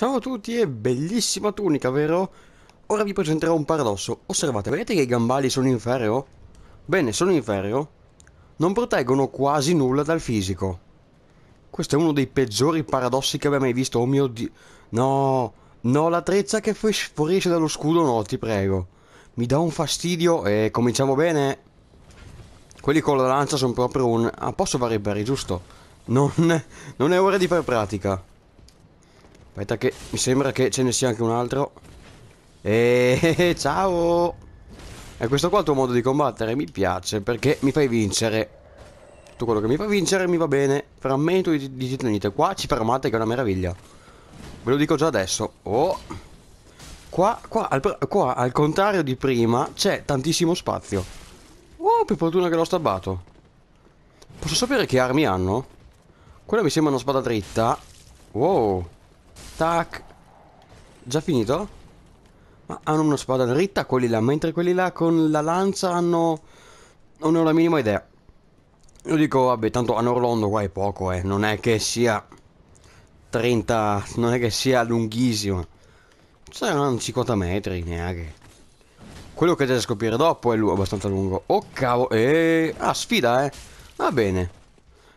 Ciao a tutti e bellissima tunica, vero? Ora vi presenterò un paradosso. Osservate, vedete che i gambali sono in ferro? Bene, sono in ferro. Non proteggono quasi nulla dal fisico. Questo è uno dei peggiori paradossi che abbia mai visto. Oh mio dio. No, no, la trezza che fuoriesce dallo scudo no, ti prego. Mi dà un fastidio e cominciamo bene. Quelli con la lancia sono proprio un... Ah, posso fare i berry, giusto? Non, non è ora di fare pratica. Aspetta che mi sembra che ce ne sia anche un altro. E ciao! E questo qua è il tuo modo di combattere mi piace perché mi fai vincere. Tutto quello che mi fa vincere mi va bene. Frammento di, di titanite. Qua ci fermate che è una meraviglia. Ve lo dico già adesso. Oh! Qua, qua, al, qua al contrario di prima, c'è tantissimo spazio. Oh, per fortuna che l'ho stabbato. Posso sapere che armi hanno? Quella mi sembra una spada dritta. Wow! Tac. Già finito? Ma hanno una spada dritta quelli là, mentre quelli là con la lancia hanno... Non ho la minima idea. Io dico, vabbè, tanto hanno Orlando qua è poco, eh. Non è che sia 30... Non è che sia lunghissimo. Saranno 50 metri, neanche. Quello che devo scoprire dopo è lui abbastanza lungo. Oh, cavolo. E... Eh, ah, sfida, eh. Va bene.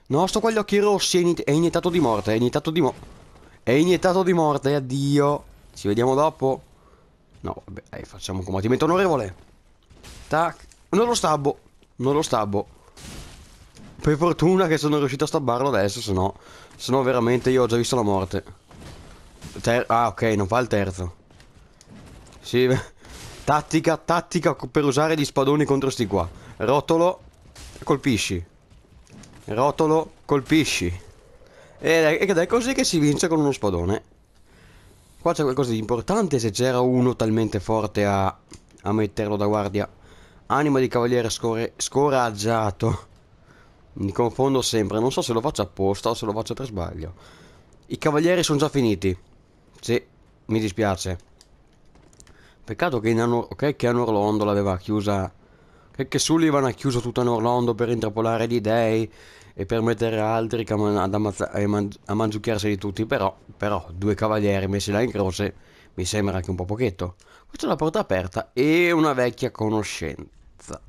No, sto qua gli occhi rossi è, iniettato di morte, è iniettato di morte. È iniettato di morte, addio. Ci vediamo dopo. No, vabbè, dai, facciamo un combattimento onorevole. Tac. Non lo stabbo. Non lo stabbo. Per fortuna che sono riuscito a stabbarlo adesso, se no... Se no veramente io ho già visto la morte. Ter ah, ok, non fa il terzo. Sì, tattica, tattica per usare gli spadoni contro sti qua. Rotolo, colpisci. Rotolo, colpisci. Ed è così che si vince con uno spadone. Qua c'è qualcosa di importante se c'era uno talmente forte a, a metterlo da guardia. Anima di cavaliere score, scoraggiato. Mi confondo sempre, non so se lo faccio apposta o se lo faccio per sbaglio. I cavalieri sono già finiti. Sì, mi dispiace. Peccato che, hanno, okay, che Orlando l'aveva chiusa... Che, che Sullivan ha chiuso tutto in Orlando per intrappolare gli dei e permettere a altri ad ammazza- a, man- a mangiucchiarsi di tutti, però, però due cavalieri messi là in croce mi sembra anche un po' pochetto. Questa è una porta aperta e una vecchia conoscenza.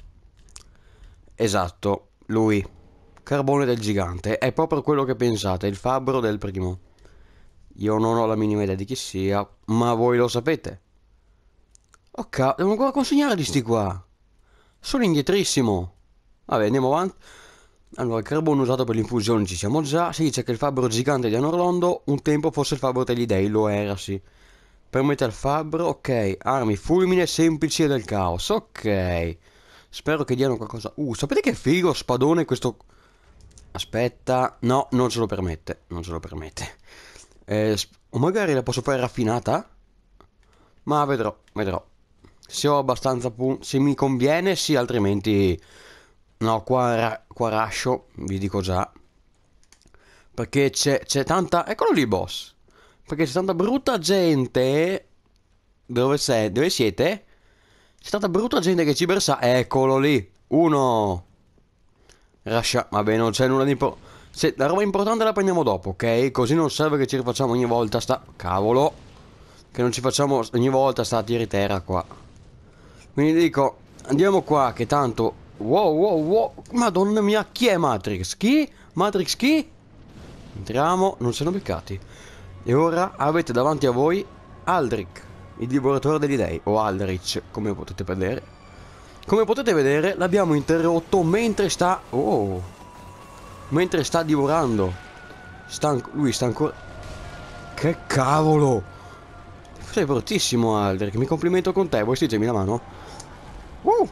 Esatto, lui. Carbone del gigante, è proprio quello che pensate, il fabbro del primo. Io non ho la minima idea di chi sia, ma voi lo sapete. Oh cavolo, devo ancora consegnare di sti qua. Sono indietrissimo. Vabbè, andiamo avanti. Allora, il carbone usato per l'infusione ci siamo già. Si dice che il fabbro gigante di Anorlondo un tempo fosse il fabbro degli dei, lo era, sì. Permette al fabbro, ok. Armi, fulmine, semplici e del caos, ok. Spero che diano qualcosa. Uh, sapete che figo spadone questo... Aspetta, no, non ce lo permette, non ce lo permette. Eh, o magari la posso fare raffinata? Ma vedrò, vedrò. Se ho abbastanza punti, se mi conviene, sì, altrimenti... No, qua, ra qua rascio, vi dico già. Perché c'è tanta... Eccolo lì, boss. Perché c'è tanta brutta gente... Dove, Dove siete? C'è tanta brutta gente che ci bersa... Eccolo lì. Uno. Rascia... Vabbè, non c'è nulla di... importante. Se la roba importante la prendiamo dopo, ok? Così non serve che ci rifacciamo ogni volta sta... Cavolo! Che non ci facciamo ogni volta sta tiri terra qua. Quindi dico, andiamo qua, che tanto Wow, wow, wow. Madonna mia, chi è Matrix? Chi? Matrix chi? Entriamo, non sono beccati. E ora avete davanti a voi Aldrich, il divoratore degli dei, o Aldrich, come potete vedere. Come potete vedere, l'abbiamo interrotto mentre sta... Oh! Mentre sta divorando. Sta... Lui sta ancora... Che cavolo! Sei bruttissimo, Aldrich. Mi complimento con te. Vuoi stringermi la mano? Uh!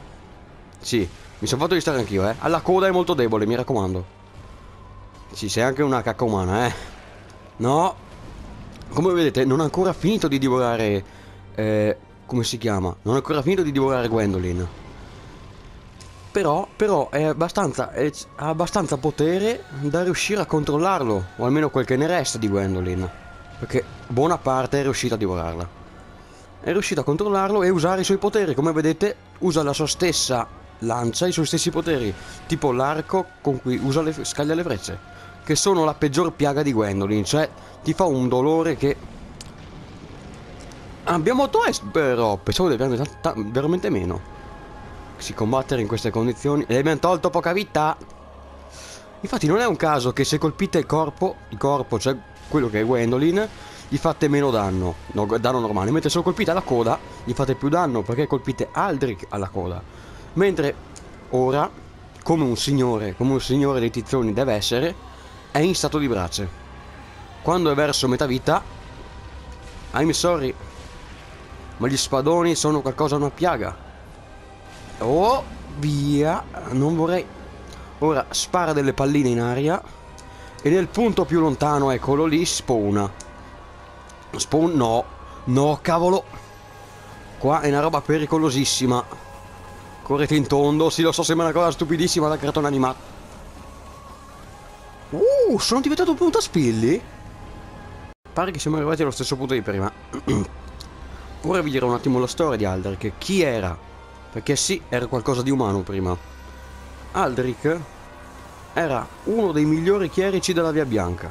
Sì, mi sono fatto di stare anch'io, eh. Alla coda è molto debole, mi raccomando. Sì, sei anche una cacca umana, eh. No. Come vedete, non ha ancora finito di divorare... Eh, come si chiama? Non ha ancora finito di divorare Gwendolyn. Però, però, è abbastanza, è, ha abbastanza potere da riuscire a controllarlo. O almeno quel che ne resta di Gwendolyn. Perché buona parte è riuscita a divorarla. È riuscita a controllarlo e usare i suoi poteri. Come vedete, usa la sua stessa lancia i suoi stessi poteri, tipo l'arco con cui usa le, scaglia le frecce, che sono la peggior piaga di Gwendolyn, cioè ti fa un dolore che... Abbiamo Toast però, pensavo di averne veramente meno. Si combattere in queste condizioni e abbiamo tolto poca vita. Infatti non è un caso che se colpite il corpo, il corpo, cioè quello che è Gwendolyn, gli fate meno danno, no, danno normale, mentre se lo colpite alla coda gli fate più danno perché colpite Aldrich alla coda mentre ora, come un signore, come un signore dei tizzoni deve essere, è in stato di brace. Quando è verso metà vita, I'm sorry, ma gli spadoni sono qualcosa, una piaga. Oh, via, non vorrei... Ora spara delle palline in aria e nel punto più lontano, eccolo lì, spawna. Spawn, no, no, cavolo. Qua è una roba pericolosissima. Correte in tondo, sì lo so sembra una cosa stupidissima da cartone animato. Uh, sono diventato punta spilli? Pare che siamo arrivati allo stesso punto di prima. Ora vi dirò un attimo la storia di Aldrich, chi era? Perché sì, era qualcosa di umano prima. Aldrich era uno dei migliori chierici della Via Bianca,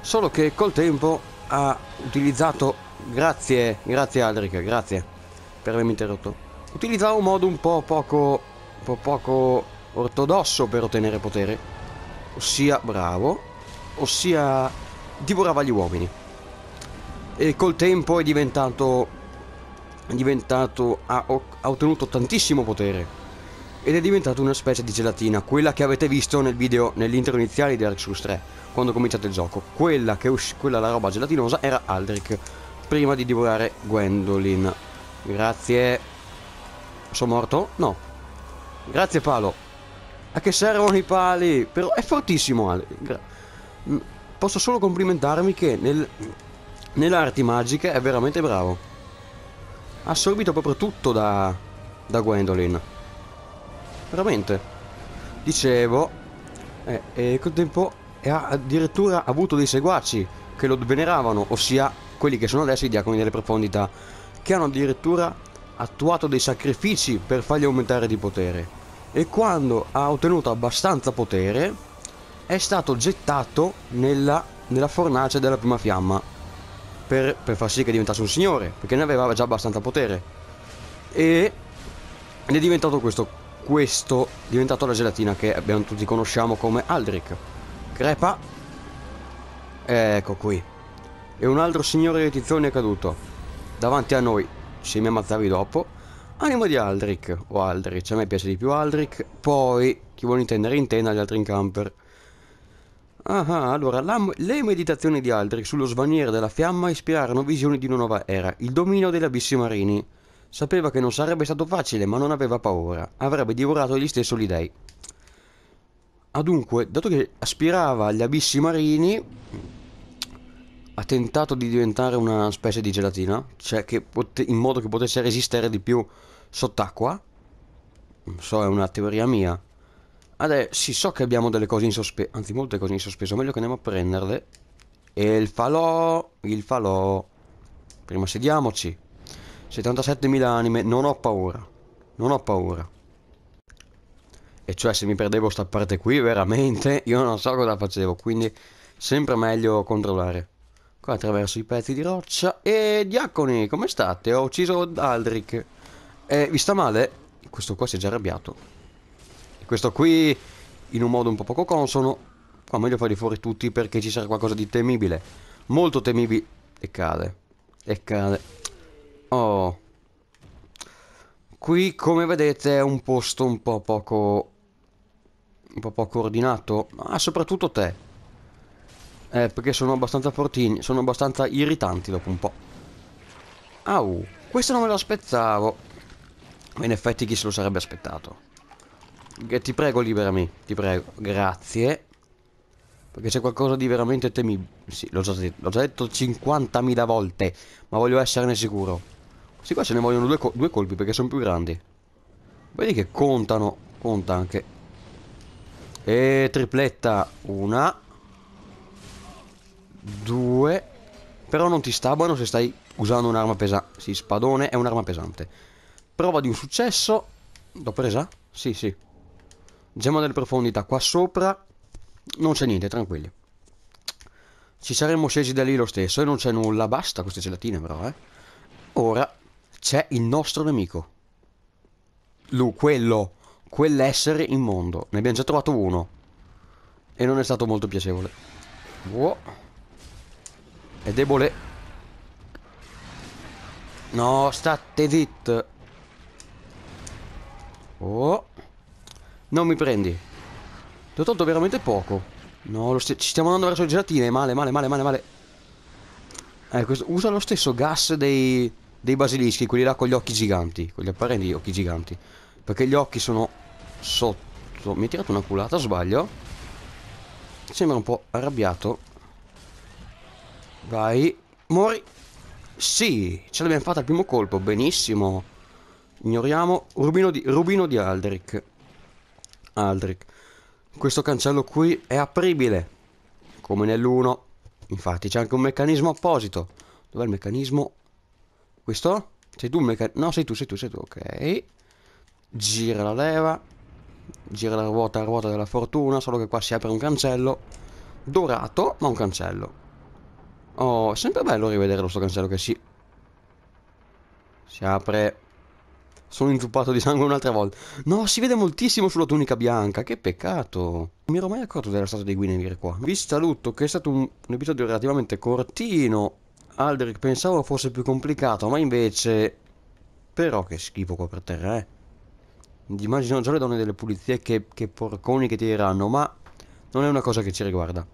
solo che col tempo ha utilizzato... Grazie, grazie Aldrich, grazie per avermi interrotto Utilizzava un modo un po' poco, un po poco ortodosso per ottenere potere. Ossia, bravo, ossia divorava gli uomini. E col tempo è diventato, è diventato ha, ha ottenuto tantissimo potere. Ed è diventato una specie di gelatina, quella che avete visto nel video, nell'intro iniziale di Dark Souls 3, quando cominciate il gioco. Quella che uscì, quella la roba gelatinosa era Aldrich, prima di divorare Gwendolyn. Grazie. Sono morto? No. Grazie palo. A che servono i pali? Però è fortissimo Ale. Posso solo complimentarmi che nel... nelle arti magiche è veramente bravo. Ha assorbito proprio tutto da, da Gwendolyn. Veramente. Dicevo, eh, e, e col tempo ha addirittura avuto dei seguaci che lo veneravano, ossia quelli che sono adesso i diaconi delle profondità, che hanno addirittura attuato dei sacrifici per fargli aumentare di potere e quando ha ottenuto abbastanza potere è stato gettato nella, nella fornace della prima fiamma per, per, far sì che diventasse un signore perché ne aveva già abbastanza potere e ed è diventato questo questo è diventato la gelatina che abbiamo, tutti conosciamo come Aldrich crepa ecco qui e un altro signore di tizione è caduto davanti a noi se mi ammazzavi dopo. Anima di Aldrich, o Aldrich, a me piace di più Aldrich. Poi, chi vuole intendere intenda gli altri in camper. Ah, ah allora, la, le meditazioni di Aldrich sullo svaniere della fiamma ispirarono visioni di una nuova era, il dominio degli abissi marini. Sapeva che non sarebbe stato facile, ma non aveva paura. Avrebbe divorato egli stesso gli dei. Ah, dunque, dato che aspirava agli abissi marini, ha tentato di diventare una specie di gelatina, cioè pot- in modo che potesse resistere di più sott'acqua. Non so, è una teoria mia. Adesso sì, so che abbiamo delle cose in sospeso, anzi molte cose in sospeso, meglio che andiamo a prenderle. E il falò, il falò. Prima sediamoci. 77.000 anime, non ho paura. Non ho paura. E cioè se mi perdevo sta parte qui, veramente, io non so cosa facevo, quindi sempre meglio controllare. Qua attraverso i pezzi di roccia. E Diaconi, come state? Ho ucciso Aldrich. Eh, vi sta male? Questo qua si è già arrabbiato. E questo qui, in un modo un po' poco consono. Qua meglio farli fuori tutti perché ci sarà qualcosa di temibile. Molto temibile. E cade. E cade. Oh. Qui, come vedete, è un posto un po' poco... Un po' poco ordinato. Ma soprattutto te. Eh, perché sono abbastanza fortini, sono abbastanza irritanti dopo un po'. Au, questo non me lo aspettavo. Ma in effetti chi se lo sarebbe aspettato? Che ti prego liberami, ti prego. Grazie. Perché c'è qualcosa di veramente temibile. Sì, l'ho già detto, detto 50.000 volte, ma voglio esserne sicuro. Questi qua se ne vogliono due, col due colpi perché sono più grandi. Vedi che contano, conta anche. E tripletta, una. Due. Però non ti sta buono se stai usando un'arma pesante. Sì, spadone è un'arma pesante. Prova di un successo. L'ho presa? Sì, sì. Gemma delle profondità qua sopra. Non c'è niente, tranquilli. Ci saremmo scesi da lì lo stesso e non c'è nulla. Basta queste gelatine però, eh. Ora c'è il nostro nemico. Lu, quello. Quell'essere immondo. Ne abbiamo già trovato uno. E non è stato molto piacevole. Wow. È debole. No, state zit. Oh. Non mi prendi. Ti ho tolto veramente poco. No, st ci stiamo andando verso le gelatine. Male, male, male, male, male. Eh, questo, usa lo stesso gas dei, dei basilischi, quelli là con gli occhi giganti. Con gli apparenti occhi giganti. Perché gli occhi sono sotto. Mi hai tirato una culata, sbaglio? Sembra un po' arrabbiato. Vai. mori. Sì, ce l'abbiamo fatta al primo colpo, benissimo. Ignoriamo. Rubino di, Rubino di Aldrich. Aldrich. Questo cancello qui è apribile. Come nell'uno. Infatti c'è anche un meccanismo apposito. Dov'è il meccanismo? Questo? Sei tu un meccanismo? No, sei tu, sei tu, sei tu. Ok. Gira la leva. Gira la ruota, la ruota della fortuna. Solo che qua si apre un cancello. Dorato, ma un cancello. Oh, sempre bello rivedere lo sto cancello che si... Si apre... Sono inzuppato di sangue un'altra volta. No, si vede moltissimo sulla tunica bianca. Che peccato. Non mi ero mai accorto della statua di Guinevere qua. Vi saluto, che è stato un, un episodio relativamente cortino. Alderic pensavo fosse più complicato, ma invece... Però che schifo qua per terra, eh. Immagino già le donne delle pulizie che, che porconi che tireranno, ma non è una cosa che ci riguarda.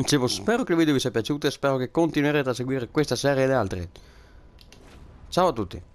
Dicevo, spero che il video vi sia piaciuto e spero che continuerete a seguire questa serie e le altre. Ciao a tutti!